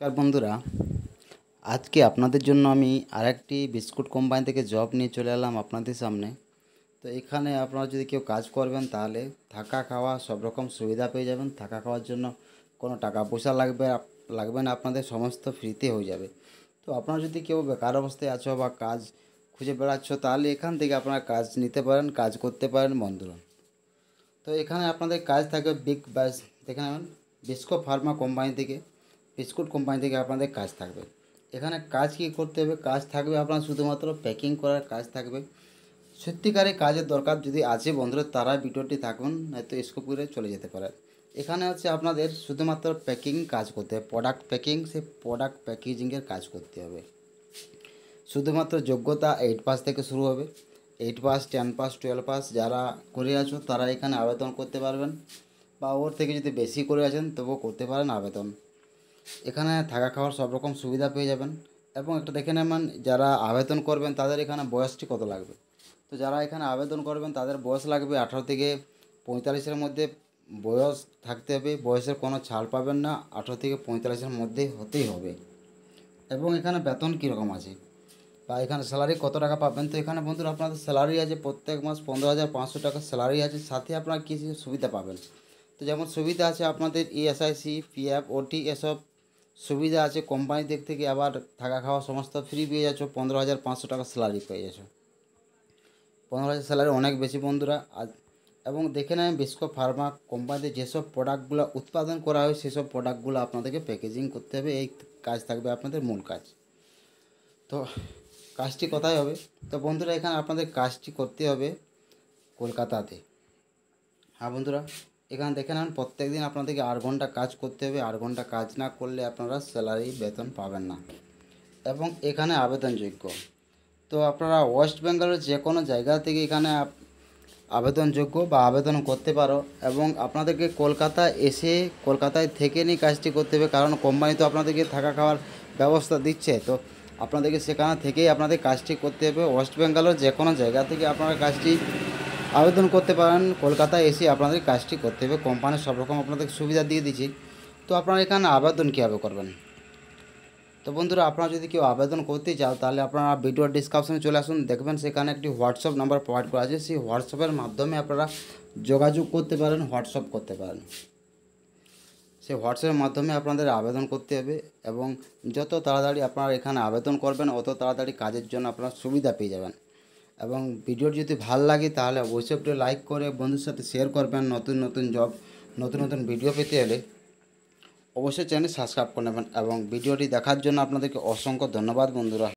নমস্কার বন্ধুরা আজকে আপনাদের জন্য আমি আরেকটি বিস্কুট কোম্পানি থেকে জব নিয়ে চলে এলাম আপনাদের সামনে তো এখানে আপনারা যদি কেউ কাজ করবেন তাহলে থাকা খাওয়া সব রকম সুবিধা পেয়ে যাবেন থাকা খাওয়ার জন্য কোনো টাকা পয়সা লাগবে লাগবে না আপনাদের সমস্ত ফ্রিতে হয়ে যাবে তো আপনারা যদি কেউ বেকার অবস্থায় আছো বা কাজ খুঁজে বেড়াচ্ছ তাহলে এখান থেকে আপনারা কাজ নিতে পারেন কাজ করতে পারেন বন্ধুরা তো এখানে আপনাদের কাজ থাকবে বিগ বাস দেখে নেবেন বিস্কো ফার্মা কোম্পানি থেকে বিস্কুট কোম্পানি থেকে আপনাদের কাজ থাকবে এখানে কাজ কি করতে হবে কাজ থাকবে আপনার শুধুমাত্র প্যাকিং করার কাজ থাকবে সত্যিকারে কাজের দরকার যদি আছে বন্ধুরা তারা ভিডিওটি থাকুন নয়তো স্কোপ করে চলে যেতে পারে এখানে হচ্ছে আপনাদের শুধুমাত্র প্যাকিং কাজ করতে হবে প্রোডাক্ট প্যাকিং সে প্রোডাক্ট প্যাকেজিংয়ের কাজ করতে হবে শুধুমাত্র যোগ্যতা এইট পাস থেকে শুরু হবে eight pass ten pass twelve pass যারা করে আছো তারা এখানে আবেদন করতে পারবেন বা ওর থেকে যদি বেশি করে আছেন তবুও করতে পারেন আবেদন এখানে থাকা খাওয়ার সব রকম সুবিধা পেয়ে যাবেন এবং একটা দেখে নেবেন যারা আবেদন করবেন তাদের এখানে বয়সটি কত লাগবে তো যারা এখানে আবেদন করবেন তাদের বয়স লাগবে আঠারো থেকে পঁয়তাল্লিশের মধ্যে বয়স থাকতে হবে বয়সের কোনো ছাড় পাবেন না আঠারো থেকে পঁয়তাল্লিশের মধ্যে হতেই হবে এবং এখানে বেতন কীরকম আছে বা এখানে স্যালারি কত টাকা পাবেন তো এখানে বন্ধুরা আপনাদের স্যালারি আছে প্রত্যেক মাস পনেরো হাজার পাঁচশো টাকা স্যালারি আছে সাথে আপনারা কিছু সুবিধা পাবেন তো যেমন সুবিধা আছে আপনাদের ইএসআইসি পিএফ ওটি এসব সুবিধা আছে কোম্পানির দিক থেকে আবার থাকা খাওয়া সমস্ত ফ্রি পেয়ে যাচ্ছ পনেরো হাজার পাঁচশো টাকা স্যালারি পেয়ে যাচ্ছ পনেরো হাজার স্যালারি অনেক বেশি বন্ধুরা আর এবং দেখে নেন বিশ্ব ফার্মা কোম্পানিতে যেসব প্রোডাক্টগুলো উৎপাদন করা হয় সেসব প্রোডাক্টগুলো আপনাদেরকে প্যাকেজিং করতে হবে এই কাজ থাকবে আপনাদের মূল কাজ তো কাজটি কোথায় হবে তো বন্ধুরা এখানে আপনাদের কাজটি করতে হবে কলকাতাতে হ্যাঁ বন্ধুরা এখানে দেখে নেন প্রত্যেক দিন আপনাদেরকে আট ঘন্টা কাজ করতে হবে আট ঘন্টা কাজ না করলে আপনারা স্যালারি বেতন পাবেন না এবং এখানে আবেদনযোগ্য তো আপনারা ওয়েস্ট বেঙ্গলের যে কোনো জায়গা থেকে এখানে আবেদনযোগ্য বা আবেদন করতে পারো এবং আপনাদেরকে কলকাতা এসে কলকাতায় থেকে নিয়ে কাজটি করতে হবে কারণ কোম্পানি তো আপনাদেরকে থাকা খাওয়ার ব্যবস্থা দিচ্ছে তো আপনাদেরকে সেখানে থেকেই আপনাদের কাজটি করতে হবে ওয়েস্ট বেঙ্গলের যে কোনো জায়গা থেকে আপনারা কাজটি আবেদন করতে পারেন কলকাতায় এসে আপনাদের কাজটি করতে হবে কোম্পানি সব রকম আপনাদের সুবিধা দিয়ে দিচ্ছে তো আপনারা এখানে আবেদন কীভাবে করবেন তো বন্ধুরা আপনারা যদি কেউ আবেদন করতে চান তাহলে আপনারা ভিডিওর ডিসক্রিপশনে চলে আসুন দেখবেন সেখানে একটি হোয়াটসঅ্যাপ নাম্বার প্রোভাইড করা আছে সেই হোয়াটসঅ্যাপের মাধ্যমে আপনারা যোগাযোগ করতে পারেন হোয়াটসঅ্যাপ করতে পারেন সেই হোয়াটসঅ্যাপের মাধ্যমে আপনাদের আবেদন করতে হবে এবং যত তাড়াতাড়ি আপনারা এখানে আবেদন করবেন অত তাড়াতাড়ি কাজের জন্য আপনারা সুবিধা পেয়ে যাবেন এবং ভিডিওটি যদি ভাল লাগে তাহলে অবশ্যই একটু লাইক করে বন্ধুর সাথে শেয়ার করবেন নতুন নতুন জব নতুন নতুন ভিডিও পেতে হলে অবশ্যই চ্যানেল সাবস্ক্রাইব করে নেবেন এবং ভিডিওটি দেখার জন্য আপনাদেরকে অসংখ্য ধন্যবাদ বন্ধুরা